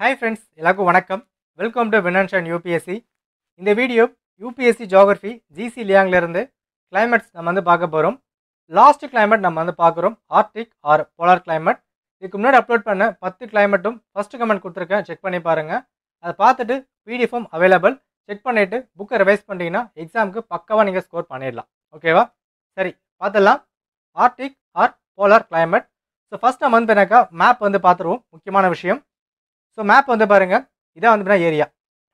hi friends எல்லாருக்கும் வணக்கம் welcome to வினன்ஷ் அண்ட் யூபிஎஸ்சி இந்த வீடியோ யூபிஎஸ்சி ஜியோகிரஃபி ஜிசி லியாங்லேருந்து கிளைமேட்ஸ் நம்ம வந்து பார்க்க போகிறோம் லாஸ்ட் கிளைமேட் நம்ம வந்து பார்க்குறோம் ஆர்டிக் ஆர் போலார் கிளைமேட் இதுக்கு முன்னாடி அப்லோட் பண்ண பத்து கிளைமேட்டும் ஃபஸ்ட்டு கமெண்ட் கொடுத்துருக்கேன் செக் பண்ணி பாருங்கள் அதை பார்த்துட்டு பிடிஎஃபும் அவைலபிள் செக் பண்ணிவிட்டு புக்கை ரிவைஸ் பண்ணிட்டீங்கன்னா எக்ஸாமுக்கு பக்காவாக நீங்கள் ஸ்கோர் பண்ணிடலாம் ஓகேவா சரி பார்த்துடலாம் Arctic or polar climate so first நம்ம வந்து என்னக்கா மேப் வந்து பார்த்துருவோம் முக்கியமான விஷயம் ஸோ மேப் வந்து பாருங்கள் இதான் வந்து ஏரியா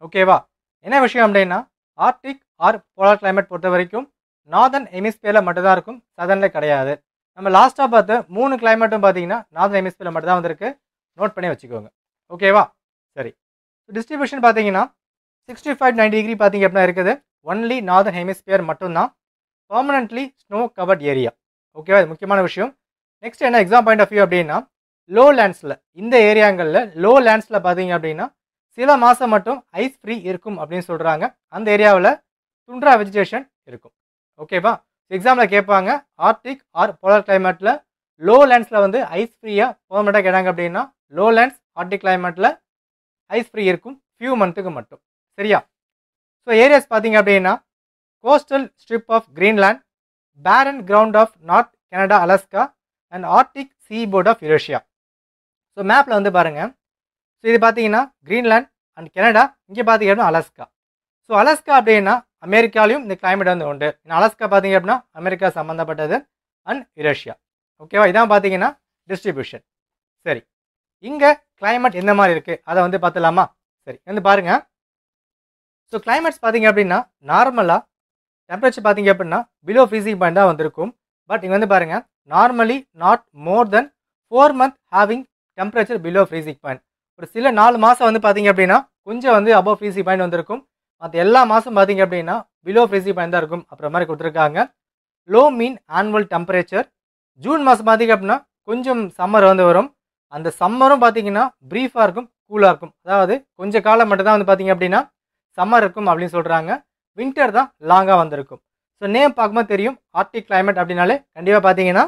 ஓகேவா என்ன விஷயம் அப்படின்னா ஆர்டிக் ஆர் போலார் கிளைமேட் பொறுத்த வரைக்கும் நார்தன் எமிஸ்பியரில் மட்டும்தான் இருக்கும் சதனில் கிடையாது நம்ம லாஸ்ட்டாக பார்த்து மூணு கிளைமேட்டும் பார்த்தீங்கன்னா நார்தன் எமிஸ்பியரில் மட்டும்தான் வந்திருக்கு நோட் பண்ணி வச்சுக்கோங்க ஓகேவா சரி டிஸ்ட்ரிபியூஷன் பார்த்தீங்கன்னா சிக்ஸ்டி ஃபைவ் நைன்டி டிகிரி பார்த்திங்க அப்படின்னா இருக்குது ஒன்லி நார்தன் ஹெமிஸ்பியர் மட்டும்தான் பர்மனெண்ட்லி ஸ்னோ கவர்ட் ஏரியா ஓகேவா இது முக்கியமான விஷயம் நெக்ஸ்ட் என்ன எக்ஸாம் பாயிண்ட் ஆஃப் வியூ அப்படின்னா லோ லேண்ட்ஸில் இந்த ஏரியாங்களில் லோ லேண்ட்ஸில் பார்த்தீங்க அப்படின்னா சில மாதம் மட்டும் ஐஸ் ஃப்ரீ இருக்கும் அப்படின்னு சொல்கிறாங்க அந்த ஏரியாவில் துண்ட்ரா வெஜிடேஷன் இருக்கும் ஓகேவா எக்ஸாமில் கேட்பாங்க ஆர்டிக் ஆர் போலர் கிளைமேட்டில் லோ லேண்ட்ஸில் வந்து ஐஸ் ஃப்ரீயாக பர்மனெண்ட்டாக கேட்டாங்க அப்படின்னா லோ லேண்ட்ஸ் ஆர்டிக் கிளைமேட்டில் ஐஸ் ஃப்ரீ இருக்கும் ஃபியூ மந்த்துக்கு மட்டும் சரியா ஸோ ஏரியாஸ் பார்த்தீங்க அப்படின்னா coastal strip of Greenland barren ground of north Canada Alaska and Arctic port of Eurasia so மேப்பில் வந்து பாருங்கள் ஸோ இது பார்த்தீங்கன்னா கிரீன்லேண்ட் அண்ட் கனடா இங்கே பார்த்தீங்கன்னா அலாஸ்கா ஸோ அலாஸ்கா அப்படின்னா அமெரிக்காலையும் இந்த கிளைமேட் வந்து உண்டு அலாஸ்கா பார்த்தீங்க அப்படின்னா அமெரிக்கா சம்மந்தப்பட்டது அண்ட் யூரேஷியா ஓகேவா இதான் பார்த்தீங்கன்னா டிஸ்ட்ரிபியூஷன் சரி இங்கே கிளைமேட் எந்த மாதிரி இருக்குது அதை வந்து பார்த்துலாமா சரி வந்து பாருங்கள் ஸோ கிளைமேட்ஸ் பார்த்தீங்க அப்படின்னா நார்மலாக டெம்பரேச்சர் பார்த்தீங்க அப்படின்னா பிலோ ஃப்ரீசிங் பாயிண்ட் தான் வந்திருக்கும் பட் இங்கே வந்து பாருங்கள் normally not more than four month having temperature below freezing point ஒரு சில நாலு மாதம் வந்து பார்த்தீங்க அப்படின்னா கொஞ்சம் வந்து அபவ் ஃப்ரீசிங் பாயிண்ட் வந்திருக்கும் மற்ற எல்லா மாதம் பார்த்தீங்க அப்படின்னா பிலோ ஃப்ரீசிங் பாயிண்ட் தான் இருக்கும் அப்புறம் மாதிரி கொடுத்துருக்காங்க low mean annual temperature June மாதம் பார்த்தீங்க அப்படின்னா கொஞ்சம் சம்மர் வந்து வரும் அந்த சம்மரும் பார்த்தீங்கன்னா ப்ரீஃபாக இருக்கும் கூலாக இருக்கும் அதாவது கொஞ்சம் காலம் மட்டும் தான் வந்து பார்த்தீங்க அப்படின்னா சம்மர் இருக்கும் அப்படின்னு சொல்கிறாங்க வின்டர் தான் லாங்காக வந்திருக்கும் ஸோ நேம் பார்க்கும்போது தெரியும் ஆர்டிக் கிளைமேட் அப்படின்னாலே கண்டிப்பாக பார்த்தீங்கன்னா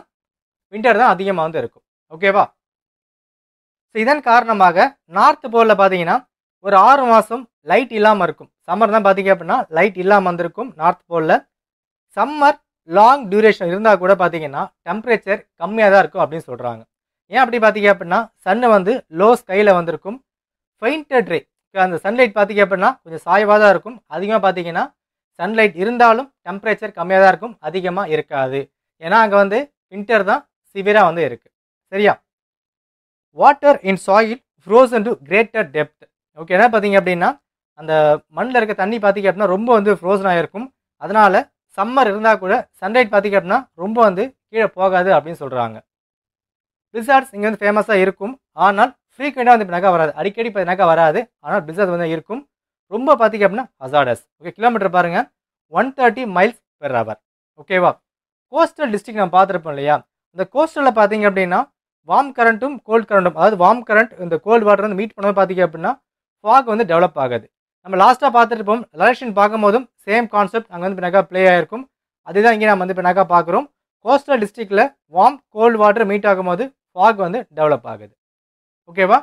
வின்டர் தான் அதிகமாக வந்து இருக்கும் ஓகேவா ஸோ இதன் காரணமாக நார்த் போலில் பார்த்தீங்கன்னா ஒரு ஆறு மாதம் லைட் இல்லாமல் இருக்கும் சம்மர் தான் பார்த்தீங்க அப்படின்னா லைட் இல்லாமல் வந்திருக்கும் நார்த் போலில் சம்மர் லாங் டியூரேஷன் இருந்தால் கூட பார்த்தீங்கன்னா டெம்பரேச்சர் கம்மியாக தான் இருக்கும் அப்படின்னு சொல்கிறாங்க ஏன் அப்படி பார்த்தீங்க அப்படின்னா சன்னு வந்து லோ ஸ்கையில் வந்திருக்கும் ஃபெயின்டட் ரே அந்த சன்லைட் பார்த்திங்க அப்படின்னா கொஞ்சம் சாயவாக தான் இருக்கும் அதிகமாக பார்த்தீங்கன்னா சன்லைட் இருந்தாலும் டெம்பரேச்சர் கம்மியாக தான் இருக்கும் அதிகமாக இருக்காது ஏன்னா அங்கே வந்து வின்டர் தான் சிவியராக வந்து இருக்குது சரியா water in soil frozen to greater depth okay என்ன பார்த்தீங்க அப்படின்னா அந்த மண்ணில் இருக்க தண்ணி பார்த்திங்க அப்படின்னா ரொம்ப வந்து ஃப்ரோசன் ஆகிருக்கும் அதனால் சம்மர் இருந்தால் கூட சன்லைட் பார்த்திங்க அப்படின்னா ரொம்ப வந்து கீழே போகாது அப்படின்னு சொல்கிறாங்க ரிசார்ட்ஸ் இங்கே வந்து ஃபேமஸாக இருக்கும் ஆனால் ஃப்ரீக்வெண்ட்டாக வந்து நகை வராது அடிக்கடி இப்போ நகை வராது ஆனால் பிஸ்னஸ் வந்து இருக்கும் ரொம்ப பார்த்திங்க அப்படின்னா ஹசாடஸ் ஓகே கிலோமீட்டர் பாருங்கள் one thirty miles per hour ஓகேவா கோஸ்டல் டிஸ்ட்ரிக் நம்ம பார்த்துருப்போம் இல்லையா இந்த கோஸ்டலில் பார்த்தீங்க அப்படின்னா வார்ம் கரண்ட்டும் கோல்ட் கரண்ட்டும் அதாவது வார்ம் கரண்ட் இந்த கோல்டு வாட்டர் வந்து மீட் பண்ணது பார்த்தீங்க அப்படின்னா ஃபாக் வந்து டெவலப் ஆகுது நம்ம லாஸ்ட்டாக பார்த்துருப்போம் பார்க்கும் போதும் சேம் கான்செப்ட் அங்கே வந்து இப்போ நகா ப்ளே ஆகிருக்கும் அதுதான் இங்கே நம்ம வந்து இப்போ நகா பார்க்குறோம் கோஸ்டல் டிஸ்ட்ரிக்டில் வார்ம் கோல்டு வாட்டர் மீட் ஆகும்போது ஃபாக் வந்து டெவலப் ஆகுது ஓகேவா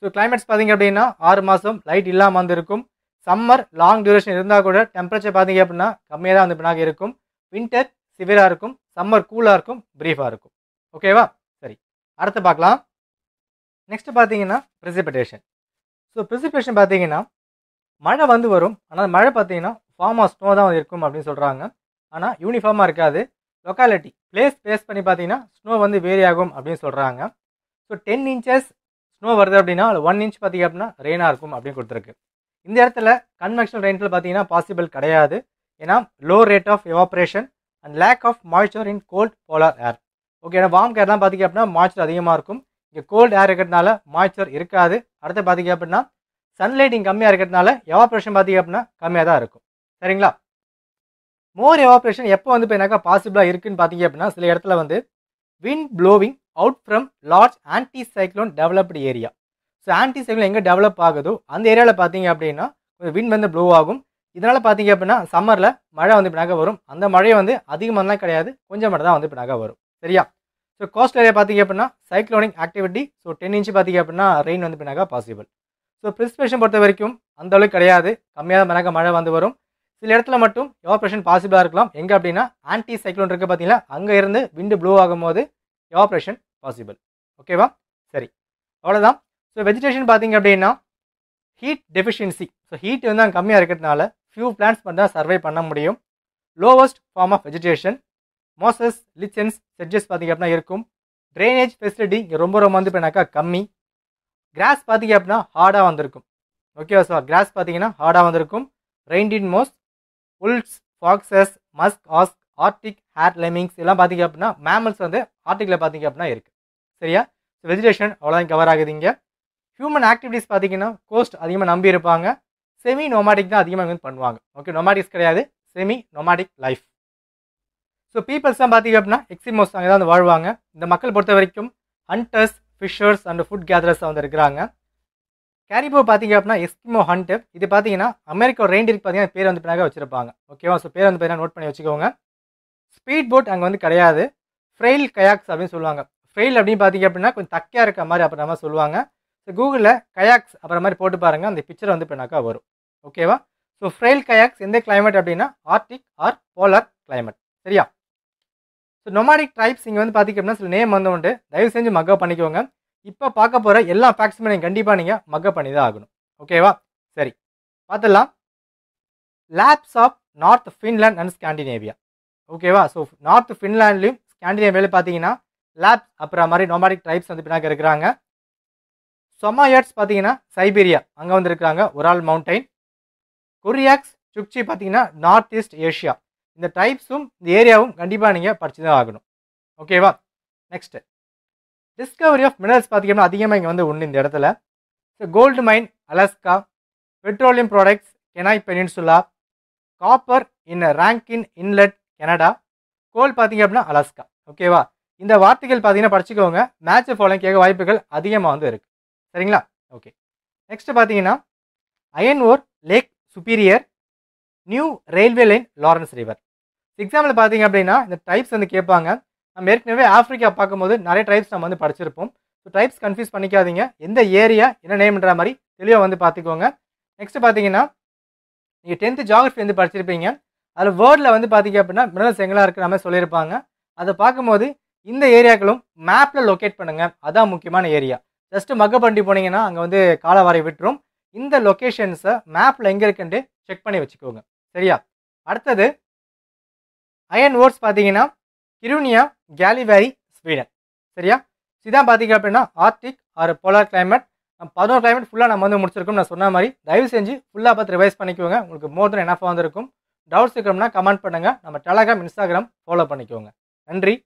ஸோ கிளைமேட்ஸ் பார்த்தீங்க அப்படின்னா ஆறு மாதம் லைட் இல்லாமல் வந்துருக்கும் சம்மர் லாங் டியூரேஷன் இருந்தால் கூட டெம்பரேச்சர் பார்த்தீங்க அப்படின்னா கம்மியாக தான் வந்து பின்னாக இருக்கும் வின்டர் சிவியராக இருக்கும் சம்மர் கூலாக இருக்கும் ப்ரீஃபாக இருக்கும் ஓகேவா சரி அடுத்து பார்க்கலாம் நெக்ஸ்ட் பார்த்தீங்கன்னா ப்ரிசிபிடேஷன் ஸோ ப்ரிசிபிடேஷன் பார்த்தீங்கன்னா மழை வந்து வரும் ஆனால் மழை பார்த்தீங்கன்னா ஃபார்ம் ஆஃப் ஸ்னோ தான் இருக்கும் அப்படின்னு சொல்கிறாங்க ஆனால் யூனிஃபார்மாக இருக்காது லொக்காலிட்டி பிளேஸ் பேஸ் பண்ணி பார்த்தீங்கன்னா ஸ்னோ வந்து வேரி ஆகும் அப்படின்னு சொல்கிறாங்க ஸோ டென் இன்ச்சஸ் ஸ்னோ வருது அப்படின்னா ஒன் இன்ச் பார்த்திங்க அப்படின்னா ரெயினாக இருக்கும் அப்படின்னு கொடுத்துருக்கு இந்த இடத்துல கன்வெக்ஷனல் ரெயின்ஃபில் பார்த்தீங்கன்னா பாசிபிள் கிடையாது ஏன்னா low rate of evaporation and lack of moisture in cold polar air okay ஏன்னா வார்ம் கேர்லாம் பார்த்திங்க அப்படின்னா மாய்ச்சர் அதிகமாக இருக்கும் இங்கே கோல்டு ஏர் இருக்கிறதுனால மாய்ச்சர் இருக்காது அடுத்து பார்த்திங்க அப்படின்னா சன்லைட்டிங் கம்மியாக இருக்கிறதுனால எவாப்ரேஷன் பார்த்திங்க அப்படின்னா கம்மியாக தான் இருக்கும் சரிங்களா மோர் எவாப்ரேஷன் எப்போ வந்து இப்போ பாசிபிளாக இருக்குதுன்னு பார்த்தீங்க அப்படின்னா சில இடத்துல வந்து wind blowing out from large anti cyclone developed area so anti cyclone எங்கே டெவலப் ஆகுதோ அந்த ஏரியாவில் பார்த்தீங்க அப்படின்னா கொஞ்சம் வின் வந்து ப்ளூ ஆகும் இதனால் பார்த்தீங்க அப்படின்னா சம்மரில் மழை வந்து இப்படினாக்க வரும் அந்த மழையை வந்து அதிகமாகலாம் கிடையாது கொஞ்சம் மட்டும் தான் வந்து இப்படினாக்க வரும் சரியா ஸோ கோஸ்ட் ஏரியா பார்த்தீங்க அப்படின்னா cyclonic activity so ten inch பார்த்தீங்க அப்படின்னா ரெயின் வந்து பின்னாக்கா பாசிபிள் ஸோ ப்ரிசிபேஷன் பொறுத்த வரைக்கும் அந்த அளவுக்கு கிடையாது கம்மியாக தான் மழை வந்து வரும் சில இடத்துல மட்டும் எவாப்ரேஷன் பாசிபிளாக இருக்கலாம் எங்கே அப்படின்னா ஆன்டி சைக்ளோன் இருக்குது பார்த்தீங்கன்னா அங்கே இருந்து விண்டு ப்ளூ ஆகும்போது எவாப்ரேஷன் பாசிபிள் ஓகேவா சரி அவ்வளோதான் ஸோ வெஜிடேஷன் பார்த்தீங்க அப்படின்னா ஹீட் டெஃபிஷியன்சி ஸோ ஹீட் வந்து அங்கே கம்மியாக இருக்கிறதுனால ஃபியூ பிளான்ஸ் தான் சர்வை பண்ண முடியும் lowest form of vegetation mosses lichens sedges பார்த்திங்க அப்படின்னா இருக்கும் ட்ரைனேஜ் ஃபெசிலிட்டி இங்கே ரொம்ப ரொம்ப வந்து இப்போனாக்கா கம்மி கிராஸ் பார்த்திங்க அப்படின்னா ஹார்டாக வந்திருக்கும் ஓகேவா சார் கிராஸ் பார்த்தீங்கன்னா ஹார்டாக வந்திருக்கும் reindeer moss wolves foxes musk ox Arctic hare lemmings எல்லாம் பார்த்தீங்க அப்படின்னா மேமல்ஸ் வந்து ஆர்டிக்கில் பார்த்தீங்க அப்படின்னா இருக்குது சரியா வெஜிடேஷன் அவ்வளோதான் கவர் ஆகுதுங்க ஹியூமன் ஆக்டிவிட்டீஸ் பார்த்தீங்கன்னா கோஸ்ட் அதிகமாக நம்பி இருப்பாங்க செமி நொமாட்டிக் தான் அதிகமாக வந்து பண்ணுவாங்க ஓகே நொமாட்டிக்ஸ் கிடையாது semi nomadic life so peoples தான் பார்த்தீங்க அப்படின்னா எக்ஸிமோஸ் அங்கே தான் வாழ்வாங்க இந்த மக்கள் பொறுத்த வரைக்கும் hunters fishers and food gatherers வந்து இருக்கிறாங்க கேரிபோ பார்த்தீங்க அப்படின்னா எஸ்கிமோ ஹண்ட் இது பார்த்தீங்கன்னா அமெரிக்கா ரெயின்டிற்கு பார்த்தீங்கன்னா பேர் வந்து பின்னாக வச்சிருப்பாங்க ஓகேவா ஸோ பேர் வந்து பார்த்தீங்கன்னா நோட் பண்ணி வச்சுக்கோங்க ஸ்பீட் போட் அங்கே வந்து கிடையாது ஃப்ரெயில் கயாக்ஸ் அப்படின்னு சொல்லுவாங்க ஃப்ரெயில் அப்படின்னு பார்த்தீங்க அப்படின்னா கொஞ்சம் தக்கையாக இருக்க மாதிரி அப்புறம் நம்ம சொல்லுவாங்க ஸோ கூகுளில் கயாக்ஸ் அப்புறம் மாதிரி போட்டு பாருங்கள் அந்த பிக்சர் வந்து பின்னாக்கா வரும் ஓகேவா ஸோ ஃப்ரெயில் கயாக்ஸ் எந்த கிளைமேட் அப்படின்னா ஆர்டிக் ஆர் போலர் கிளைமேட் சரியா ஸோ நொமாடிக் ட்ரைப்ஸ் இங்கே வந்து பார்த்திங்க அப்படின்னா சில நேம் வந்து உண்டு தயவு செஞ்சு மக்கப் பண்ணிக்கோங்க இப்போ பார்க்க போகிற எல்லா ஃபேக்ட்ஸுமே நீங்கள் கண்டிப்பாக நீங்கள் மக்கப் பண்ணி தான் ஆகணும் ஓகேவா சரி பார்த்துடலாம் Lapps of north Finland and Scandinavia ஓகேவா ஸோ நார்த் ஃபின்லாண்ட்லேயும் வேலை பார்த்தீங்கன்னா லேப் அப்புறம் மாதிரி நோமாடிக் ட்ரைப்ஸ் வந்து பின்னாக்க இருக்கிறாங்க சொமாயட்ஸ் பார்த்தீங்கன்னா சைபீரியா அங்கே வந்து இருக்கிறாங்க ஒரால் மவுண்டைன் கொரியாக்ஸ் சுக்சி பார்த்தீங்கன்னா நார்த் ஈஸ்ட் ஏஷியா இந்த டைப்ஸும் இந்த ஏரியாவும் கண்டிப்பாக நீங்கள் படிச்சு தான் ஆகணும் ஓகேவா நெக்ஸ்ட்டு டிஸ்கவரி ஆஃப் மினரல்ஸ் பார்த்தீங்கன்னா அதிகமாக இங்கே வந்து ஒன்று இந்த இடத்துல so gold mine Alaska petroleum products Kenai peninsula copper in Rankin inlet Canada coal பார்த்தீங்க அப்படின்னா அலாஸ்கா ஓகேவா இந்த வார்த்தைகள் பார்த்தீங்கன்னா படிச்சுக்கோங்க மேட்ச்சை ஃபாலோ கேட்க வாய்ப்புகள் அதிகமாக வந்து இருக்குது சரிங்களா ஓகே நெக்ஸ்ட் பார்த்தீங்கன்னா iron ore Lake Superior new railway line Lawrence river example பார்த்தீங்க அப்படின்னா இந்த டைப்ஸ் வந்து கேட்பாங்க நம்ம ஏற்கனவே ஆஃப்ரிக்கா பார்க்கும்போது நிறைய டைப்ஸ் நம்ம வந்து படிச்சிருப்போம் ஸோ டைப்ஸ் கன்ஃபியூஸ் பண்ணிக்காதீங்க எந்த ஏரியா என்ன நேம்ன்ற மாதிரி தெளிவாக வந்து பார்த்துக்கோங்க நெக்ஸ்ட் பார்த்தீங்கன்னா நீங்கள் டென்த்து ஜாகிரஃபி வந்து படிச்சிருப்பீங்க அதில் வேர்டில் வந்து பார்த்தீங்க அப்படின்னா மினரல்ஸ் எங்கெல்லாம் இருக்கிற மாதிரி சொல்லியிருப்பாங்க அதை பார்க்கும்போது இந்த ஏரியாக்களும் மேப்பில் லொக்கேட் பண்ணுங்கள் அதான் முக்கியமான ஏரியா ஜஸ்ட்டு மக்க பண்ணி போனீங்கன்னா அங்கே வந்து வாரை விட்டுரும் இந்த லொக்கேஷன்ஸை மேப்பில் எங்கே இருக்குன்ட்டு செக் பண்ணி வச்சுக்கோங்க சரியா அடுத்தது அயன் ஓர்ஸ் பார்த்தீங்கன்னா கிருனியா கேலிவேரி ஸ்வீடன் சரியா இதுதான் பார்த்தீங்க அப்படின்னா ஆர்டிக் ஆர் போலார் கிளைமேட் பதினோரு கிளைமேட் ஃபுல்லாக நம்ம வந்து முடிச்சிருக்கோம் நான் சொன்ன மாதிரி தயவு செஞ்சு ஃபுல்லாக பார்த்து ரிவைஸ் பண்ணிக்கோங்க உங்களுக்கு மோர் தென் எனஃபாக வந்திருக்கும் டவுட்ஸ் இருக்கிறோம்னா கமெண்ட் பண்ணுங்கள் நம்ம டெலகிராம் இன்ஸ்டாகிராம் ஃபாலோ பண்ணிக்கோங்க நன்றி